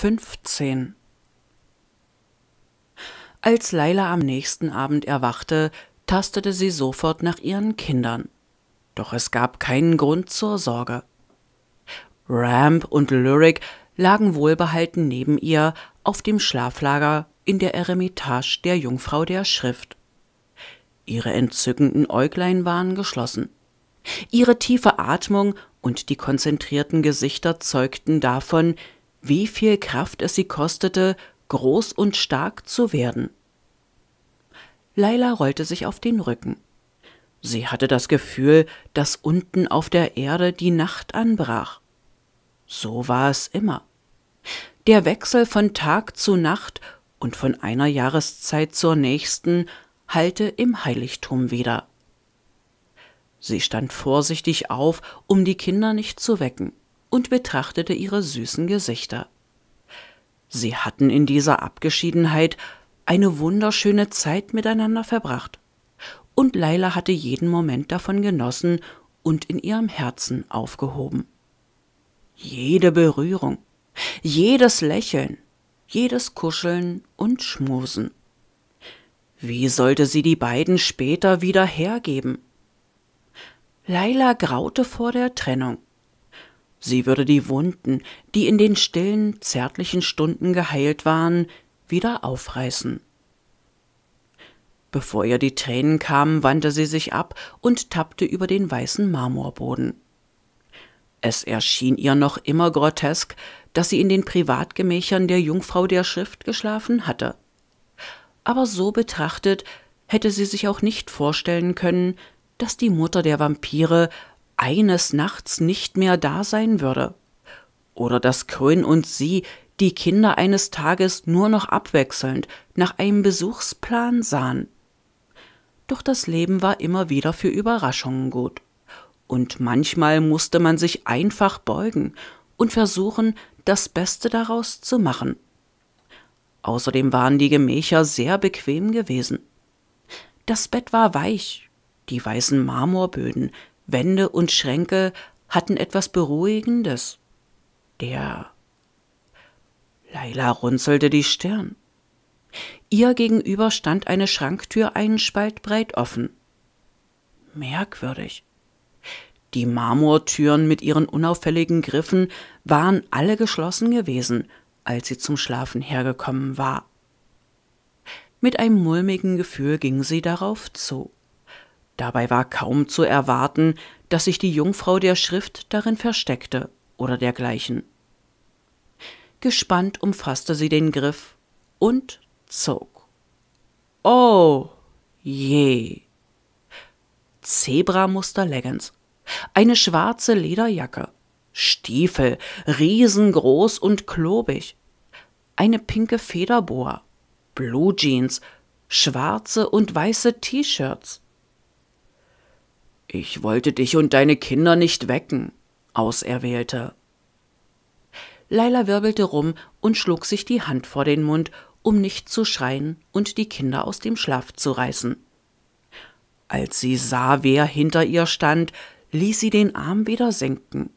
15 Als Leila am nächsten Abend erwachte, tastete sie sofort nach ihren Kindern. Doch es gab keinen Grund zur Sorge. Ramp und Lyric lagen wohlbehalten neben ihr auf dem Schlaflager in der Eremitage der Jungfrau der Schrift. Ihre entzückenden Äuglein waren geschlossen. Ihre tiefe Atmung und die konzentrierten Gesichter zeugten davon, wie viel Kraft es sie kostete, groß und stark zu werden. Leila rollte sich auf den Rücken. Sie hatte das Gefühl, dass unten auf der Erde die Nacht anbrach. So war es immer. Der Wechsel von Tag zu Nacht und von einer Jahreszeit zur nächsten hallte im Heiligtum wieder. Sie stand vorsichtig auf, um die Kinder nicht zu wecken und betrachtete ihre süßen Gesichter. Sie hatten in dieser Abgeschiedenheit eine wunderschöne Zeit miteinander verbracht, und Leila hatte jeden Moment davon genossen und in ihrem Herzen aufgehoben. Jede Berührung, jedes Lächeln, jedes Kuscheln und Schmusen. Wie sollte sie die beiden später wieder hergeben? Leila graute vor der Trennung Sie würde die Wunden, die in den stillen, zärtlichen Stunden geheilt waren, wieder aufreißen. Bevor ihr die Tränen kamen, wandte sie sich ab und tappte über den weißen Marmorboden. Es erschien ihr noch immer grotesk, dass sie in den Privatgemächern der Jungfrau der Schrift geschlafen hatte. Aber so betrachtet hätte sie sich auch nicht vorstellen können, dass die Mutter der Vampire eines Nachts nicht mehr da sein würde. Oder dass Cohen und sie die Kinder eines Tages nur noch abwechselnd nach einem Besuchsplan sahen. Doch das Leben war immer wieder für Überraschungen gut. Und manchmal musste man sich einfach beugen und versuchen, das Beste daraus zu machen. Außerdem waren die Gemächer sehr bequem gewesen. Das Bett war weich, die weißen Marmorböden Wände und Schränke hatten etwas Beruhigendes. Der. Leila runzelte die Stirn. Ihr gegenüber stand eine Schranktür einen Spalt breit offen. Merkwürdig. Die Marmortüren mit ihren unauffälligen Griffen waren alle geschlossen gewesen, als sie zum Schlafen hergekommen war. Mit einem mulmigen Gefühl ging sie darauf zu. Dabei war kaum zu erwarten, dass sich die Jungfrau der Schrift darin versteckte oder dergleichen. Gespannt umfasste sie den Griff und zog. Oh je. Zebramuster Leggings, eine schwarze Lederjacke, Stiefel, riesengroß und klobig, eine pinke Federboa, Blue Jeans, schwarze und weiße T-Shirts, ich wollte dich und deine Kinder nicht wecken, Auserwählter. Leila wirbelte rum und schlug sich die Hand vor den Mund, um nicht zu schreien und die Kinder aus dem Schlaf zu reißen. Als sie sah, wer hinter ihr stand, ließ sie den Arm wieder senken.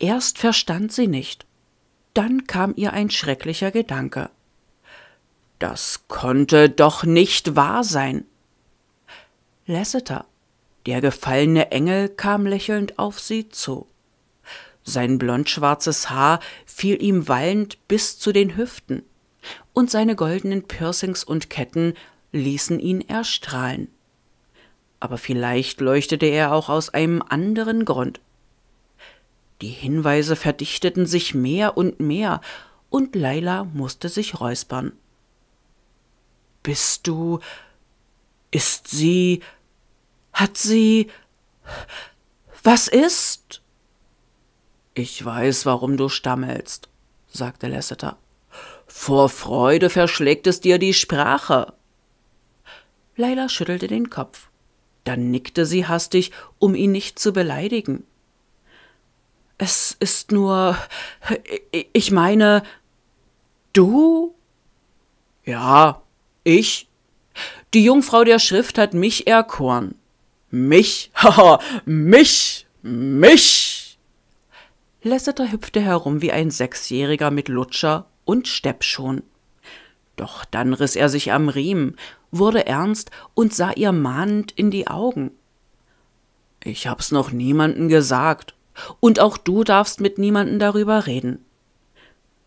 Erst verstand sie nicht, dann kam ihr ein schrecklicher Gedanke. Das konnte doch nicht wahr sein. Lasseter, der gefallene Engel kam lächelnd auf sie zu. Sein blondschwarzes Haar fiel ihm wallend bis zu den Hüften, und seine goldenen Piercings und Ketten ließen ihn erstrahlen. Aber vielleicht leuchtete er auch aus einem anderen Grund. Die Hinweise verdichteten sich mehr und mehr, und Leila musste sich räuspern. Bist du. Ist sie. Hat sie. Was ist? Ich weiß, warum du stammelst, sagte Lasseter. Vor Freude verschlägt es dir die Sprache. Leila schüttelte den Kopf. Dann nickte sie hastig, um ihn nicht zu beleidigen. Es ist nur. Ich meine. Du? Ja, ich. Die Jungfrau der Schrift hat mich erkoren mich, haha, mich, mich. Lasseter hüpfte herum wie ein Sechsjähriger mit Lutscher und Stepp schon. Doch dann riß er sich am Riemen, wurde ernst und sah ihr mahnend in die Augen. Ich hab's noch niemanden gesagt, und auch du darfst mit niemanden darüber reden.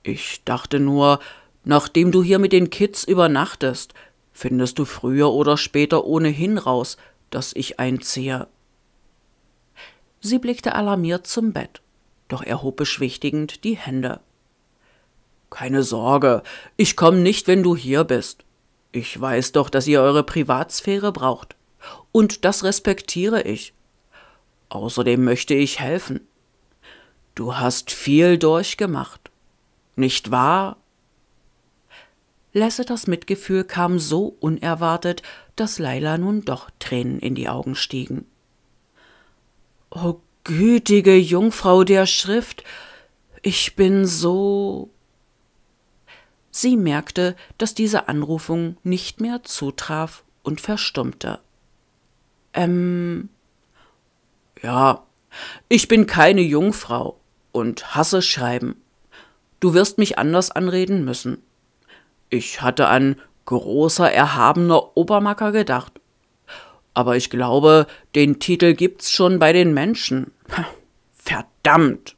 Ich dachte nur, nachdem du hier mit den Kids übernachtest, findest du früher oder später ohnehin raus, dass ich einziehe. Sie blickte alarmiert zum Bett, doch er hob beschwichtigend die Hände. Keine Sorge, ich komme nicht, wenn du hier bist. Ich weiß doch, dass ihr eure Privatsphäre braucht. Und das respektiere ich. Außerdem möchte ich helfen. Du hast viel durchgemacht. Nicht wahr? Lasseters Mitgefühl kam so unerwartet, dass Leila nun doch Tränen in die Augen stiegen. O gütige Jungfrau der Schrift, ich bin so. Sie merkte, dass diese Anrufung nicht mehr zutraf und verstummte. Ähm. Ja, ich bin keine Jungfrau und hasse Schreiben. Du wirst mich anders anreden müssen. Ich hatte an großer, erhabener Obermacker gedacht. Aber ich glaube, den Titel gibt's schon bei den Menschen. Verdammt!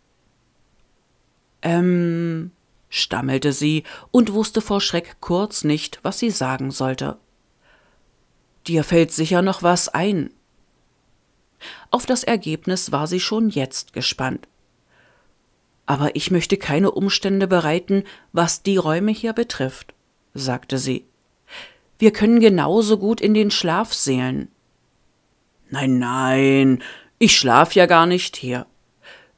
Ähm, stammelte sie und wusste vor Schreck kurz nicht, was sie sagen sollte. Dir fällt sicher noch was ein. Auf das Ergebnis war sie schon jetzt gespannt. Aber ich möchte keine Umstände bereiten, was die Räume hier betrifft, sagte sie. Wir können genauso gut in den Schlaf seelen. Nein, nein, ich schlaf ja gar nicht hier.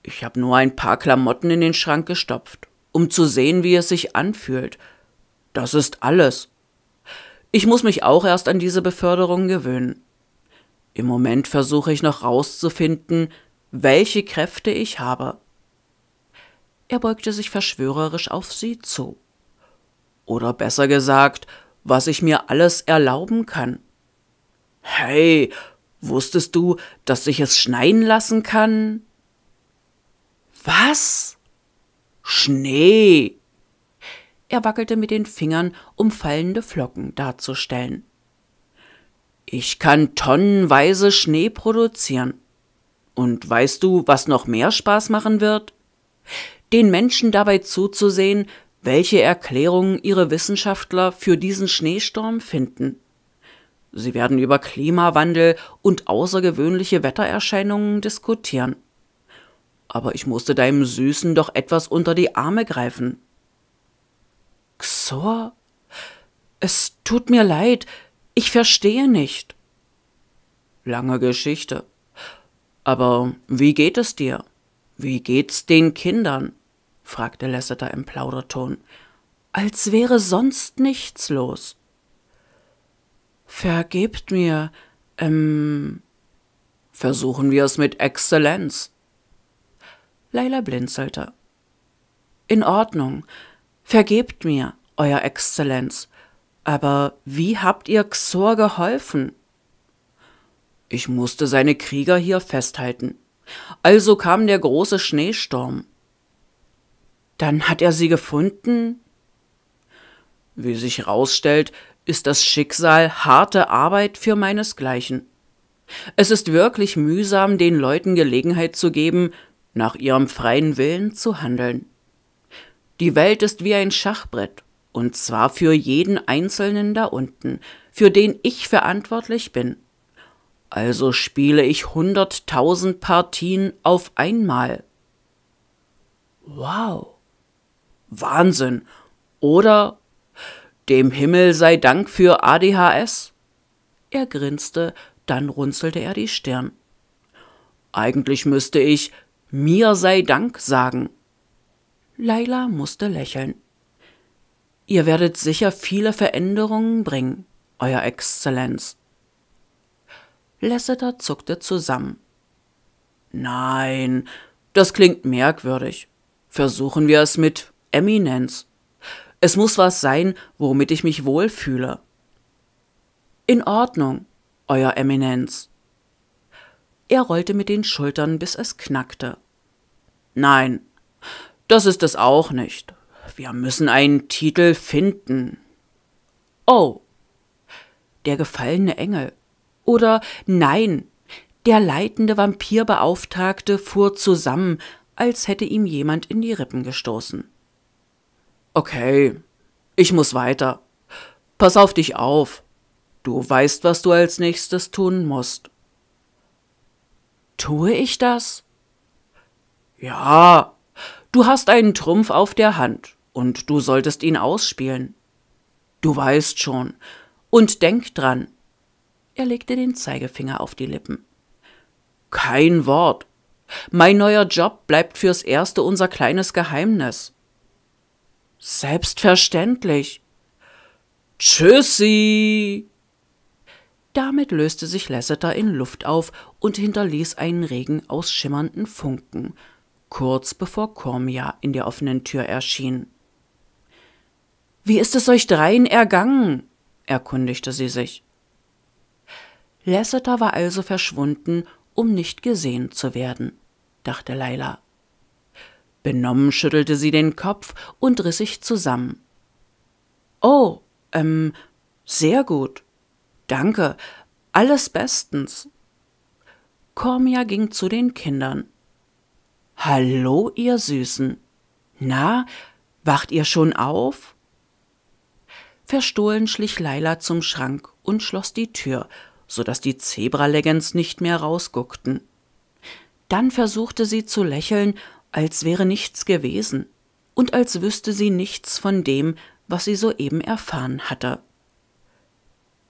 Ich habe nur ein paar Klamotten in den Schrank gestopft, um zu sehen, wie es sich anfühlt. Das ist alles. Ich muss mich auch erst an diese Beförderung gewöhnen. Im Moment versuche ich noch rauszufinden, welche Kräfte ich habe. Er beugte sich verschwörerisch auf sie zu. Oder besser gesagt, was ich mir alles erlauben kann. Hey, wusstest du, dass ich es schneien lassen kann? Was? Schnee. Er wackelte mit den Fingern, um fallende Flocken darzustellen. Ich kann tonnenweise Schnee produzieren. Und weißt du, was noch mehr Spaß machen wird? Den Menschen dabei zuzusehen, welche Erklärungen ihre Wissenschaftler für diesen Schneesturm finden. Sie werden über Klimawandel und außergewöhnliche Wettererscheinungen diskutieren. Aber ich musste deinem Süßen doch etwas unter die Arme greifen. Xor? Es tut mir leid, ich verstehe nicht. Lange Geschichte. Aber wie geht es dir? Wie geht's den Kindern? fragte Lasseter im Plauderton, als wäre sonst nichts los. Vergebt mir, ähm. Versuchen wir es mit Exzellenz. Leila blinzelte. In Ordnung. Vergebt mir, Euer Exzellenz. Aber wie habt ihr Xor geholfen? Ich musste seine Krieger hier festhalten. Also kam der große Schneesturm. Dann hat er sie gefunden? Wie sich herausstellt, ist das Schicksal harte Arbeit für meinesgleichen. Es ist wirklich mühsam, den Leuten Gelegenheit zu geben, nach ihrem freien Willen zu handeln. Die Welt ist wie ein Schachbrett, und zwar für jeden Einzelnen da unten, für den ich verantwortlich bin. Also spiele ich hunderttausend Partien auf einmal. Wow. Wahnsinn. Oder dem Himmel sei Dank für ADHS. Er grinste, dann runzelte er die Stirn. Eigentlich müsste ich mir sei Dank sagen. Leila musste lächeln. Ihr werdet sicher viele Veränderungen bringen, Euer Exzellenz. Lasseter zuckte zusammen. Nein, das klingt merkwürdig. Versuchen wir es mit Eminenz. Es muss was sein, womit ich mich wohlfühle. In Ordnung, Euer Eminenz. Er rollte mit den Schultern, bis es knackte. Nein, das ist es auch nicht. Wir müssen einen Titel finden. Oh. Der gefallene Engel. Oder nein, der leitende Vampirbeauftragte fuhr zusammen, als hätte ihm jemand in die Rippen gestoßen. Okay, ich muss weiter. Pass auf dich auf. Du weißt, was du als nächstes tun musst. Tue ich das? Ja, du hast einen Trumpf auf der Hand und du solltest ihn ausspielen. Du weißt schon. Und denk dran. Er legte den Zeigefinger auf die Lippen. Kein Wort. Mein neuer Job bleibt fürs Erste unser kleines Geheimnis. Selbstverständlich. Tschüssi! Damit löste sich Lasseter in Luft auf und hinterließ einen Regen aus schimmernden Funken, kurz bevor Cormia in der offenen Tür erschien. Wie ist es euch dreien ergangen? erkundigte sie sich. Lasseter war also verschwunden, um nicht gesehen zu werden, dachte Leila. Benommen schüttelte sie den Kopf und riss sich zusammen. Oh, ähm, sehr gut. Danke, alles bestens. Cormia ging zu den Kindern. Hallo, ihr Süßen. Na, wacht ihr schon auf? Verstohlen schlich Leila zum Schrank und schloss die Tür, so daß die Zebraleggings nicht mehr rausguckten. Dann versuchte sie zu lächeln als wäre nichts gewesen und als wüsste sie nichts von dem, was sie soeben erfahren hatte.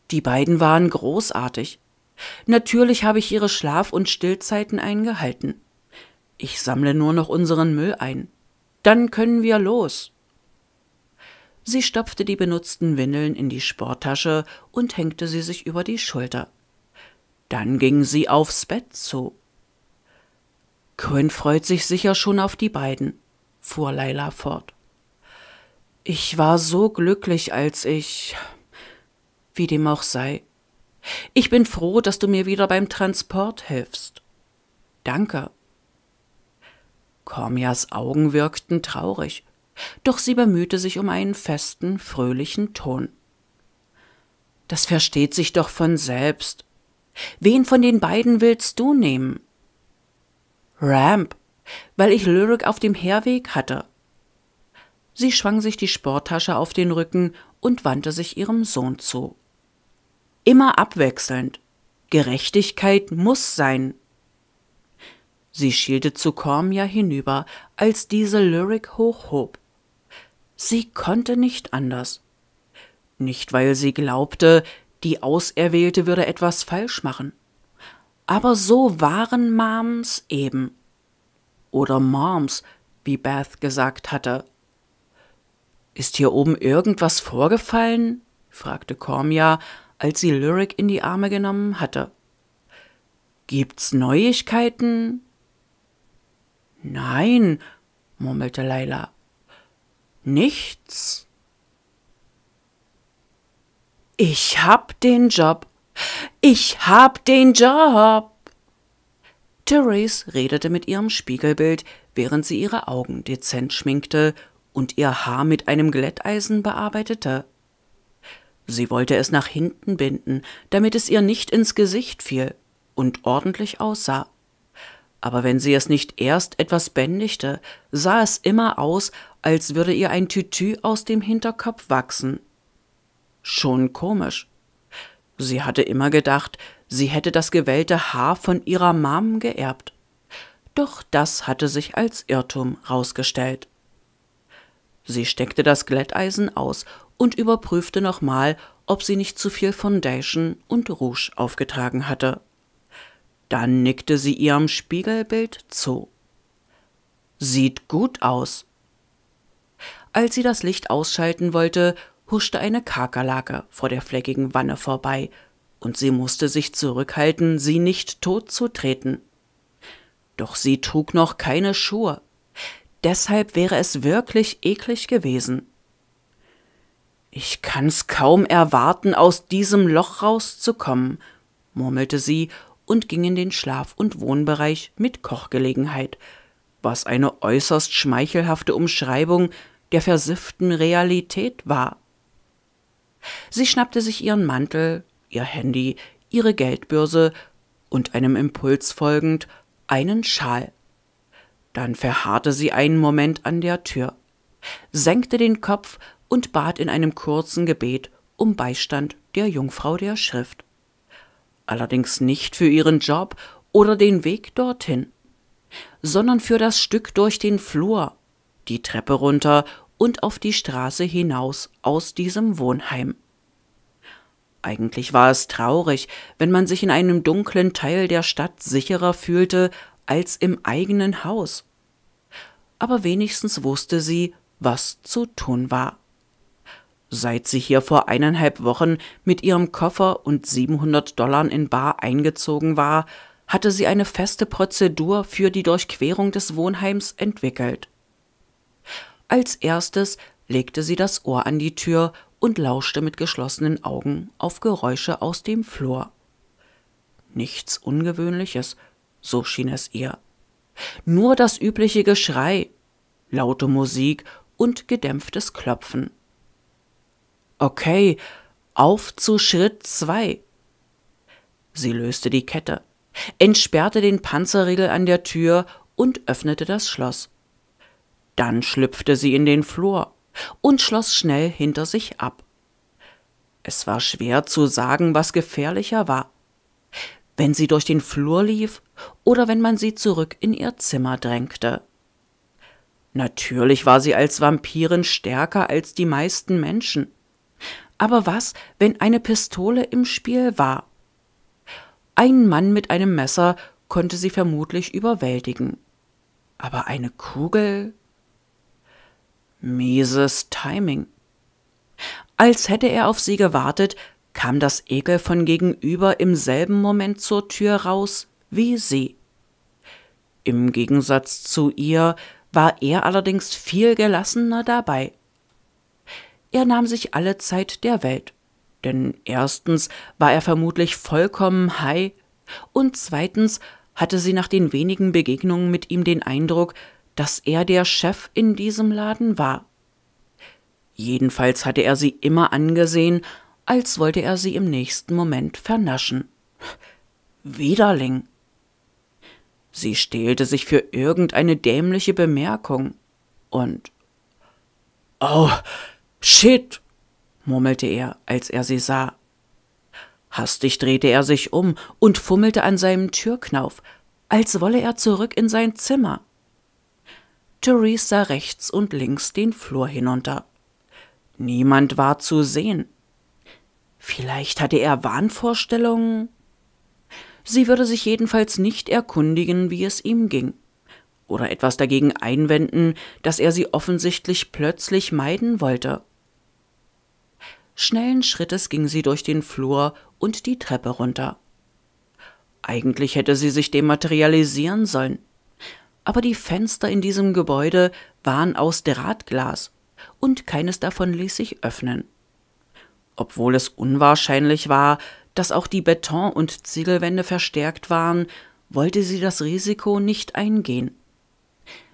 Die beiden waren großartig. Natürlich habe ich ihre Schlaf- und Stillzeiten eingehalten. Ich sammle nur noch unseren Müll ein. Dann können wir los. Sie stopfte die benutzten Windeln in die Sporttasche und hängte sie sich über die Schulter. Dann ging sie aufs Bett zu. Cohen freut sich sicher schon auf die beiden, fuhr Leila fort. Ich war so glücklich, als ich. Wie dem auch sei. Ich bin froh, dass du mir wieder beim Transport hilfst. Danke. Kormias Augen wirkten traurig, doch sie bemühte sich um einen festen, fröhlichen Ton. Das versteht sich doch von selbst. Wen von den beiden willst du nehmen? Ramp, weil ich Lyric auf dem Herweg hatte. Sie schwang sich die Sporttasche auf den Rücken und wandte sich ihrem Sohn zu. Immer abwechselnd. Gerechtigkeit muss sein. Sie schielte zu Cormia hinüber, als diese Lyric hochhob. Sie konnte nicht anders. Nicht, weil sie glaubte, die Auserwählte würde etwas falsch machen. Aber so waren Moms eben. Oder Moms, wie Beth gesagt hatte. Ist hier oben irgendwas vorgefallen? fragte Cormia, als sie Lyric in die Arme genommen hatte. Gibt's Neuigkeiten? Nein, murmelte Leila. Nichts. Ich hab den Job ich hab den Job. Therese redete mit ihrem Spiegelbild, während sie ihre Augen dezent schminkte und ihr Haar mit einem Glätteisen bearbeitete. Sie wollte es nach hinten binden, damit es ihr nicht ins Gesicht fiel und ordentlich aussah. Aber wenn sie es nicht erst etwas bändigte, sah es immer aus, als würde ihr ein Tütü aus dem Hinterkopf wachsen. Schon komisch. Sie hatte immer gedacht, sie hätte das gewellte Haar von ihrer Mam geerbt. Doch das hatte sich als Irrtum rausgestellt. Sie steckte das Glätteisen aus und überprüfte nochmal, ob sie nicht zu viel Foundation und Rouge aufgetragen hatte. Dann nickte sie ihrem Spiegelbild zu. Sieht gut aus. Als sie das Licht ausschalten wollte, huschte eine Kakerlake vor der fleckigen Wanne vorbei, und sie musste sich zurückhalten, sie nicht tot zu treten. Doch sie trug noch keine Schuhe. Deshalb wäre es wirklich eklig gewesen. Ich kann's kaum erwarten, aus diesem Loch rauszukommen, murmelte sie und ging in den Schlaf- und Wohnbereich mit Kochgelegenheit, was eine äußerst schmeichelhafte Umschreibung der versifften Realität war. Sie schnappte sich ihren Mantel, ihr Handy, ihre Geldbörse und einem Impuls folgend einen Schal. Dann verharrte sie einen Moment an der Tür, senkte den Kopf und bat in einem kurzen Gebet um Beistand der Jungfrau der Schrift. Allerdings nicht für ihren Job oder den Weg dorthin, sondern für das Stück durch den Flur, die Treppe runter und auf die Straße hinaus aus diesem Wohnheim. Eigentlich war es traurig, wenn man sich in einem dunklen Teil der Stadt sicherer fühlte als im eigenen Haus. Aber wenigstens wusste sie, was zu tun war. Seit sie hier vor eineinhalb Wochen mit ihrem Koffer und 700 Dollar in Bar eingezogen war, hatte sie eine feste Prozedur für die Durchquerung des Wohnheims entwickelt. Als erstes legte sie das Ohr an die Tür und lauschte mit geschlossenen Augen auf Geräusche aus dem Flur. Nichts Ungewöhnliches, so schien es ihr. Nur das übliche Geschrei, laute Musik und gedämpftes Klopfen. Okay, auf zu Schritt zwei. Sie löste die Kette, entsperrte den Panzerriegel an der Tür und öffnete das Schloss. Dann schlüpfte sie in den Flur und schloss schnell hinter sich ab. Es war schwer zu sagen, was gefährlicher war. Wenn sie durch den Flur lief oder wenn man sie zurück in ihr Zimmer drängte. Natürlich war sie als Vampirin stärker als die meisten Menschen. Aber was, wenn eine Pistole im Spiel war? Ein Mann mit einem Messer konnte sie vermutlich überwältigen. Aber eine Kugel? Mieses Timing. Als hätte er auf sie gewartet, kam das Ekel von gegenüber im selben Moment zur Tür raus wie sie. Im Gegensatz zu ihr war er allerdings viel gelassener dabei. Er nahm sich alle Zeit der Welt, denn erstens war er vermutlich vollkommen high und zweitens hatte sie nach den wenigen Begegnungen mit ihm den Eindruck, dass er der Chef in diesem Laden war. Jedenfalls hatte er sie immer angesehen, als wollte er sie im nächsten Moment vernaschen. Widerling. Sie stehlte sich für irgendeine dämliche Bemerkung und Oh, shit, murmelte er, als er sie sah. Hastig drehte er sich um und fummelte an seinem Türknauf, als wolle er zurück in sein Zimmer. Theresa rechts und links den Flur hinunter. Niemand war zu sehen. Vielleicht hatte er Wahnvorstellungen? Sie würde sich jedenfalls nicht erkundigen, wie es ihm ging, oder etwas dagegen einwenden, dass er sie offensichtlich plötzlich meiden wollte. Schnellen Schrittes ging sie durch den Flur und die Treppe runter. Eigentlich hätte sie sich dematerialisieren sollen aber die Fenster in diesem Gebäude waren aus Drahtglas und keines davon ließ sich öffnen. Obwohl es unwahrscheinlich war, dass auch die Beton- und Ziegelwände verstärkt waren, wollte sie das Risiko nicht eingehen.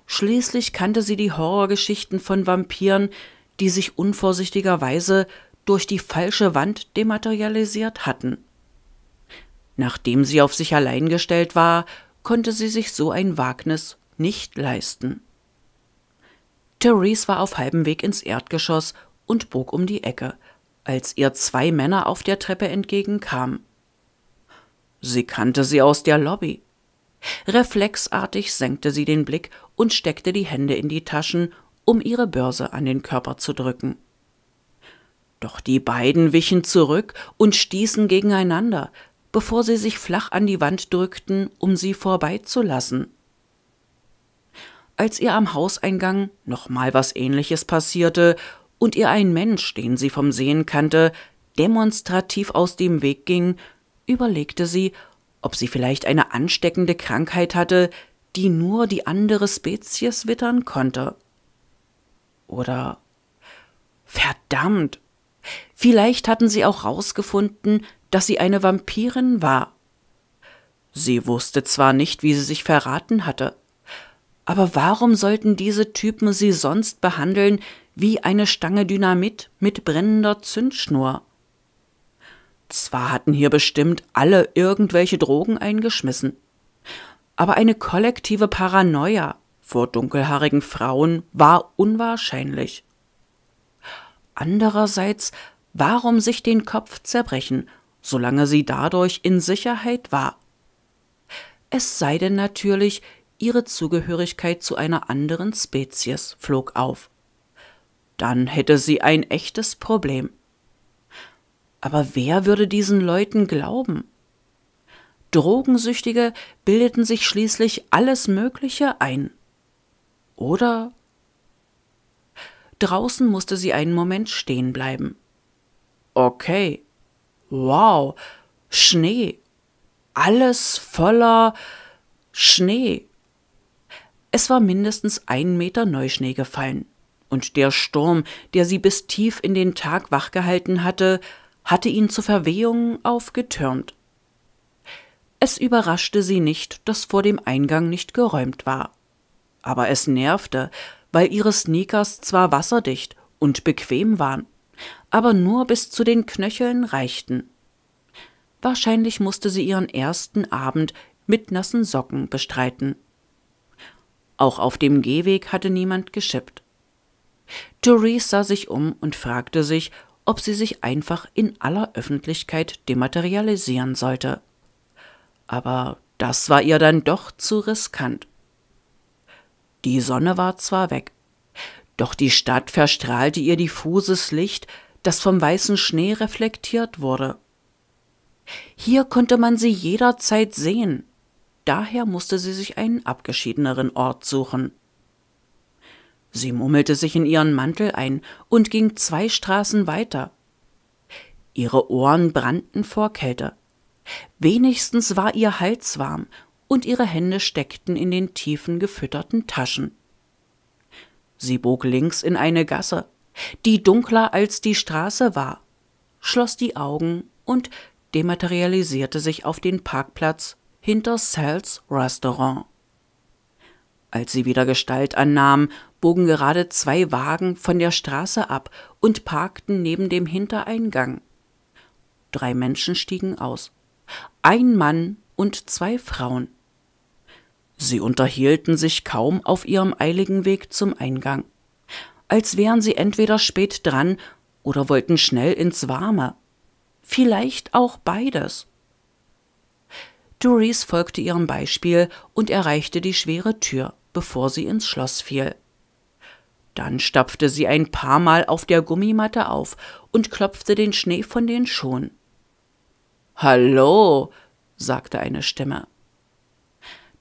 Schließlich kannte sie die Horrorgeschichten von Vampiren, die sich unvorsichtigerweise durch die falsche Wand dematerialisiert hatten. Nachdem sie auf sich allein gestellt war, konnte sie sich so ein Wagnis nicht leisten. Therese war auf halbem Weg ins Erdgeschoss und bog um die Ecke, als ihr zwei Männer auf der Treppe entgegenkamen. Sie kannte sie aus der Lobby. Reflexartig senkte sie den Blick und steckte die Hände in die Taschen, um ihre Börse an den Körper zu drücken. Doch die beiden wichen zurück und stießen gegeneinander, bevor sie sich flach an die Wand drückten, um sie vorbeizulassen. Als ihr am Hauseingang nochmal was ähnliches passierte und ihr ein Mensch, den sie vom Sehen kannte, demonstrativ aus dem Weg ging, überlegte sie, ob sie vielleicht eine ansteckende Krankheit hatte, die nur die andere Spezies wittern konnte. Oder verdammt, vielleicht hatten sie auch rausgefunden, dass sie eine Vampirin war. Sie wusste zwar nicht, wie sie sich verraten hatte, aber warum sollten diese Typen sie sonst behandeln wie eine Stange Dynamit mit brennender Zündschnur? Zwar hatten hier bestimmt alle irgendwelche Drogen eingeschmissen, aber eine kollektive Paranoia vor dunkelhaarigen Frauen war unwahrscheinlich. Andererseits, warum sich den Kopf zerbrechen solange sie dadurch in Sicherheit war. Es sei denn natürlich, ihre Zugehörigkeit zu einer anderen Spezies flog auf. Dann hätte sie ein echtes Problem. Aber wer würde diesen Leuten glauben? Drogensüchtige bildeten sich schließlich alles Mögliche ein. Oder? Draußen musste sie einen Moment stehen bleiben. Okay, wow, Schnee, alles voller Schnee. Es war mindestens ein Meter Neuschnee gefallen, und der Sturm, der sie bis tief in den Tag wachgehalten hatte, hatte ihn zur Verwehung aufgetürmt. Es überraschte sie nicht, dass vor dem Eingang nicht geräumt war. Aber es nervte, weil ihre Sneakers zwar wasserdicht und bequem waren, aber nur bis zu den Knöcheln reichten. Wahrscheinlich musste sie ihren ersten Abend mit nassen Socken bestreiten. Auch auf dem Gehweg hatte niemand geschippt. Therese sah sich um und fragte sich, ob sie sich einfach in aller Öffentlichkeit dematerialisieren sollte. Aber das war ihr dann doch zu riskant. Die Sonne war zwar weg, doch die Stadt verstrahlte ihr diffuses Licht, das vom weißen Schnee reflektiert wurde. Hier konnte man sie jederzeit sehen, daher musste sie sich einen abgeschiedeneren Ort suchen. Sie mummelte sich in ihren Mantel ein und ging zwei Straßen weiter. Ihre Ohren brannten vor Kälte. Wenigstens war ihr Hals warm und ihre Hände steckten in den tiefen gefütterten Taschen. Sie bog links in eine Gasse die dunkler als die Straße war, schloss die Augen und dematerialisierte sich auf den Parkplatz hinter Sals Restaurant. Als sie wieder Gestalt annahm, bogen gerade zwei Wagen von der Straße ab und parkten neben dem Hintereingang. Drei Menschen stiegen aus. Ein Mann und zwei Frauen. Sie unterhielten sich kaum auf ihrem eiligen Weg zum Eingang als wären sie entweder spät dran oder wollten schnell ins Warme. Vielleicht auch beides. Doris folgte ihrem Beispiel und erreichte die schwere Tür, bevor sie ins Schloss fiel. Dann stapfte sie ein paar Mal auf der Gummimatte auf und klopfte den Schnee von den Schuhen. Hallo, sagte eine Stimme.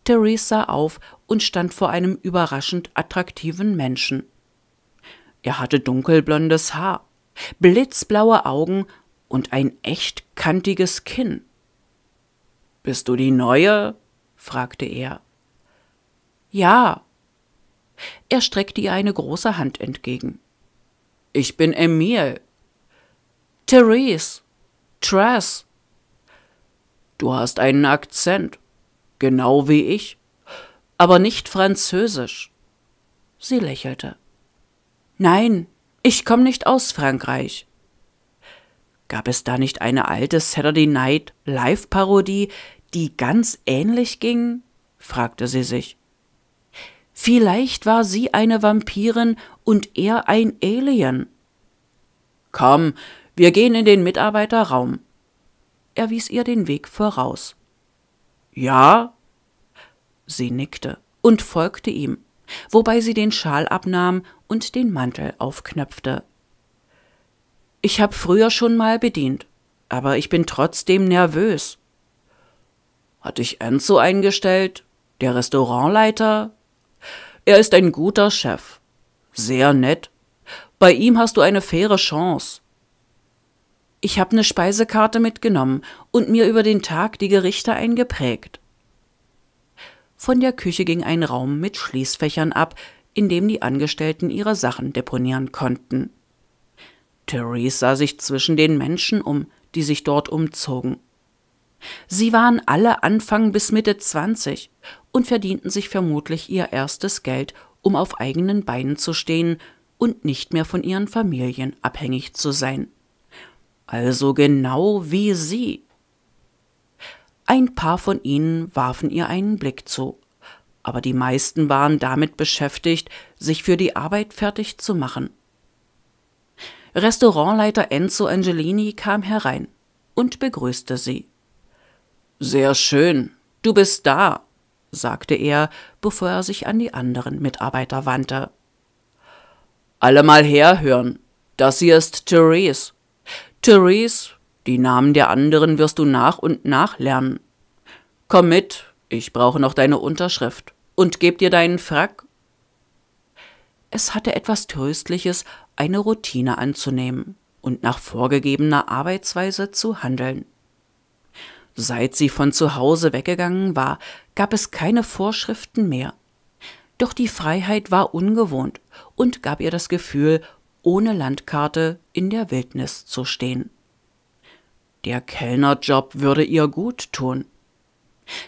Therese sah auf und stand vor einem überraschend attraktiven Menschen. Er hatte dunkelblondes Haar, blitzblaue Augen und ein echt kantiges Kinn. Bist du die Neue? fragte er. Ja. Er streckte ihr eine große Hand entgegen. Ich bin Emil. Therese. Tress. Du hast einen Akzent, genau wie ich, aber nicht französisch. Sie lächelte. Nein, ich komme nicht aus Frankreich. Gab es da nicht eine alte Saturday Night Live-Parodie, die ganz ähnlich ging? fragte sie sich. Vielleicht war sie eine Vampirin und er ein Alien. Komm, wir gehen in den Mitarbeiterraum. Er wies ihr den Weg voraus. Ja? Sie nickte und folgte ihm wobei sie den Schal abnahm und den Mantel aufknöpfte. Ich habe früher schon mal bedient, aber ich bin trotzdem nervös. Hat dich Enzo eingestellt? Der Restaurantleiter? Er ist ein guter Chef. Sehr nett. Bei ihm hast du eine faire Chance. Ich habe eine Speisekarte mitgenommen und mir über den Tag die Gerichte eingeprägt. Von der Küche ging ein Raum mit Schließfächern ab, in dem die Angestellten ihre Sachen deponieren konnten. Therese sah sich zwischen den Menschen um, die sich dort umzogen. Sie waren alle Anfang bis Mitte 20 und verdienten sich vermutlich ihr erstes Geld, um auf eigenen Beinen zu stehen und nicht mehr von ihren Familien abhängig zu sein. Also genau wie sie ein paar von ihnen warfen ihr einen Blick zu, aber die meisten waren damit beschäftigt, sich für die Arbeit fertig zu machen. Restaurantleiter Enzo Angelini kam herein und begrüßte sie. Sehr schön, du bist da, sagte er, bevor er sich an die anderen Mitarbeiter wandte. Alle mal herhören, das hier ist Therese. Therese die Namen der anderen wirst du nach und nach lernen. Komm mit, ich brauche noch deine Unterschrift. Und geb dir deinen Frack. Es hatte etwas Tröstliches, eine Routine anzunehmen und nach vorgegebener Arbeitsweise zu handeln. Seit sie von zu Hause weggegangen war, gab es keine Vorschriften mehr. Doch die Freiheit war ungewohnt und gab ihr das Gefühl, ohne Landkarte in der Wildnis zu stehen. Der Kellnerjob würde ihr gut tun.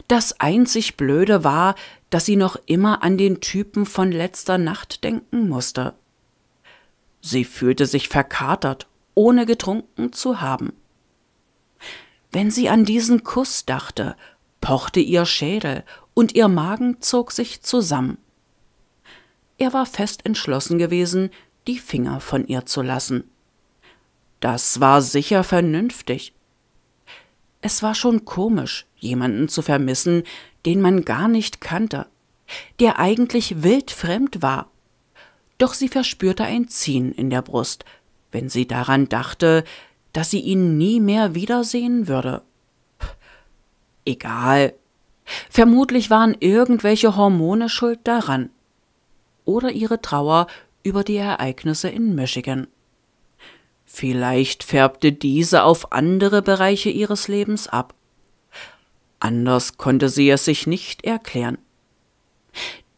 Das einzig Blöde war, dass sie noch immer an den Typen von letzter Nacht denken musste. Sie fühlte sich verkatert, ohne getrunken zu haben. Wenn sie an diesen Kuss dachte, pochte ihr Schädel und ihr Magen zog sich zusammen. Er war fest entschlossen gewesen, die Finger von ihr zu lassen. Das war sicher vernünftig, es war schon komisch, jemanden zu vermissen, den man gar nicht kannte, der eigentlich wildfremd war. Doch sie verspürte ein Ziehen in der Brust, wenn sie daran dachte, dass sie ihn nie mehr wiedersehen würde. Egal. Vermutlich waren irgendwelche Hormone schuld daran. Oder ihre Trauer über die Ereignisse in Michigan. Vielleicht färbte diese auf andere Bereiche ihres Lebens ab. Anders konnte sie es sich nicht erklären.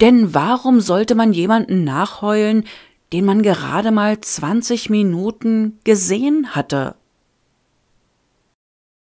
Denn warum sollte man jemanden nachheulen, den man gerade mal 20 Minuten gesehen hatte?